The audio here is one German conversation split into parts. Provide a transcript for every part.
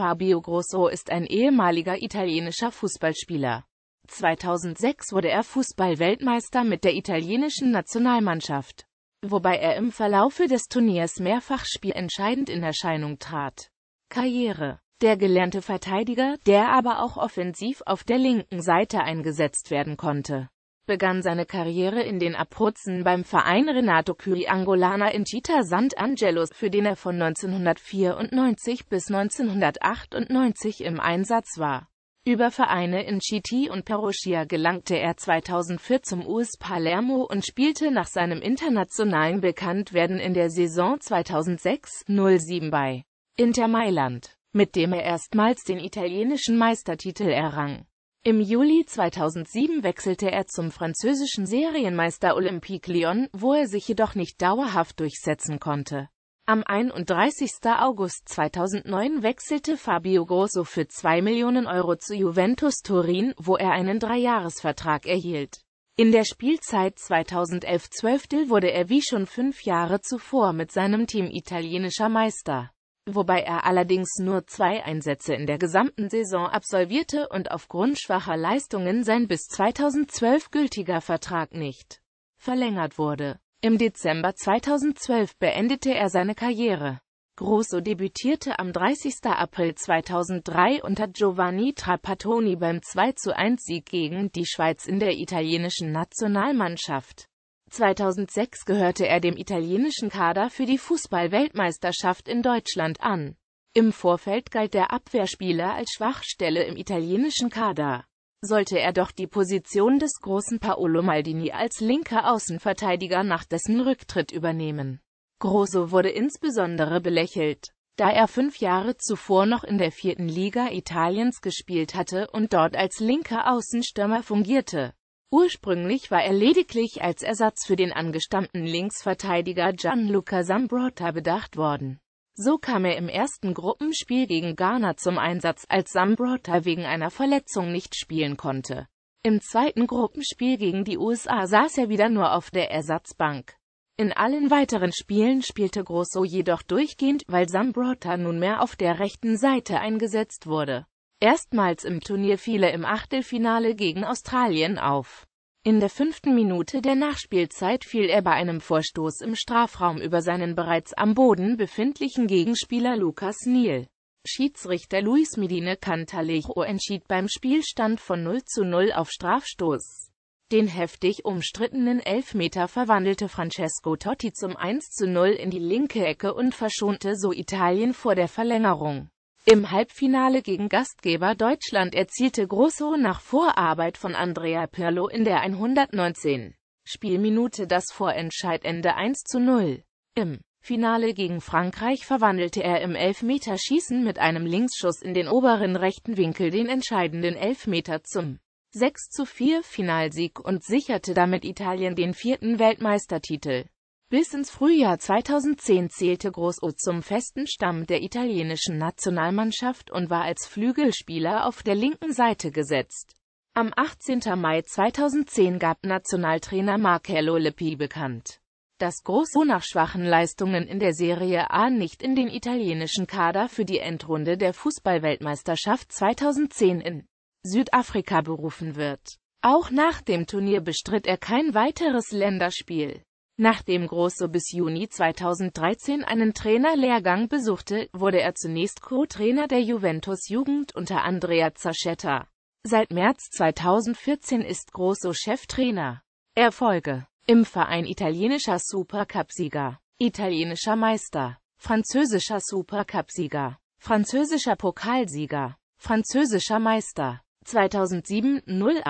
Fabio Grosso ist ein ehemaliger italienischer Fußballspieler. 2006 wurde er Fußballweltmeister mit der italienischen Nationalmannschaft, wobei er im Verlaufe des Turniers mehrfach spielentscheidend in Erscheinung trat. Karriere Der gelernte Verteidiger, der aber auch offensiv auf der linken Seite eingesetzt werden konnte, begann seine Karriere in den Abruzzen beim Verein Renato Curi Angolana in Chita Sant'Angelo, für den er von 1994 bis 1998 im Einsatz war. Über Vereine in Chiti und Perugia gelangte er 2004 zum US Palermo und spielte nach seinem internationalen Bekanntwerden in der Saison 2006-07 bei Inter Mailand, mit dem er erstmals den italienischen Meistertitel errang. Im Juli 2007 wechselte er zum französischen Serienmeister Olympique Lyon, wo er sich jedoch nicht dauerhaft durchsetzen konnte. Am 31. August 2009 wechselte Fabio Grosso für 2 Millionen Euro zu Juventus Turin, wo er einen Dreijahresvertrag erhielt. In der Spielzeit 2011-12 wurde er wie schon fünf Jahre zuvor mit seinem Team italienischer Meister wobei er allerdings nur zwei Einsätze in der gesamten Saison absolvierte und aufgrund schwacher Leistungen sein bis 2012 gültiger Vertrag nicht verlängert wurde. Im Dezember 2012 beendete er seine Karriere. Grosso debütierte am 30. April 2003 unter Giovanni Trapattoni beim 2-1-Sieg gegen die Schweiz in der italienischen Nationalmannschaft. 2006 gehörte er dem italienischen Kader für die Fußballweltmeisterschaft in Deutschland an. Im Vorfeld galt der Abwehrspieler als Schwachstelle im italienischen Kader. Sollte er doch die Position des großen Paolo Maldini als linker Außenverteidiger nach dessen Rücktritt übernehmen. Grosso wurde insbesondere belächelt, da er fünf Jahre zuvor noch in der vierten Liga Italiens gespielt hatte und dort als linker Außenstürmer fungierte. Ursprünglich war er lediglich als Ersatz für den angestammten Linksverteidiger Gianluca Sambrotta bedacht worden. So kam er im ersten Gruppenspiel gegen Ghana zum Einsatz, als Sambrotta wegen einer Verletzung nicht spielen konnte. Im zweiten Gruppenspiel gegen die USA saß er wieder nur auf der Ersatzbank. In allen weiteren Spielen spielte Grosso jedoch durchgehend, weil Sambrotta nunmehr auf der rechten Seite eingesetzt wurde. Erstmals im Turnier fiel er im Achtelfinale gegen Australien auf. In der fünften Minute der Nachspielzeit fiel er bei einem Vorstoß im Strafraum über seinen bereits am Boden befindlichen Gegenspieler Lucas Neal. Schiedsrichter Luis Medine Cantalejo entschied beim Spielstand von 0 zu 0 auf Strafstoß. Den heftig umstrittenen Elfmeter verwandelte Francesco Totti zum 1 zu 0 in die linke Ecke und verschonte so Italien vor der Verlängerung. Im Halbfinale gegen Gastgeber Deutschland erzielte Grosso nach Vorarbeit von Andrea Pirlo in der 119. Spielminute das Vorentscheidende 1 zu 0. Im Finale gegen Frankreich verwandelte er im Elfmeterschießen mit einem Linksschuss in den oberen rechten Winkel den entscheidenden Elfmeter zum 6 zu 4 Finalsieg und sicherte damit Italien den vierten Weltmeistertitel. Bis ins Frühjahr 2010 zählte Grosso zum festen Stamm der italienischen Nationalmannschaft und war als Flügelspieler auf der linken Seite gesetzt. Am 18. Mai 2010 gab Nationaltrainer Marcello Lippi bekannt, dass Grosso nach schwachen Leistungen in der Serie A nicht in den italienischen Kader für die Endrunde der Fußballweltmeisterschaft 2010 in Südafrika berufen wird. Auch nach dem Turnier bestritt er kein weiteres Länderspiel. Nachdem Grosso bis Juni 2013 einen Trainerlehrgang besuchte, wurde er zunächst Co-Trainer der Juventus-Jugend unter Andrea Zaschetta. Seit März 2014 ist Grosso Cheftrainer. Erfolge Im Verein italienischer Supercup-Sieger, italienischer Meister, französischer Supercup-Sieger, französischer Pokalsieger, französischer Meister 2007-08.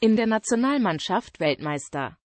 In der Nationalmannschaft Weltmeister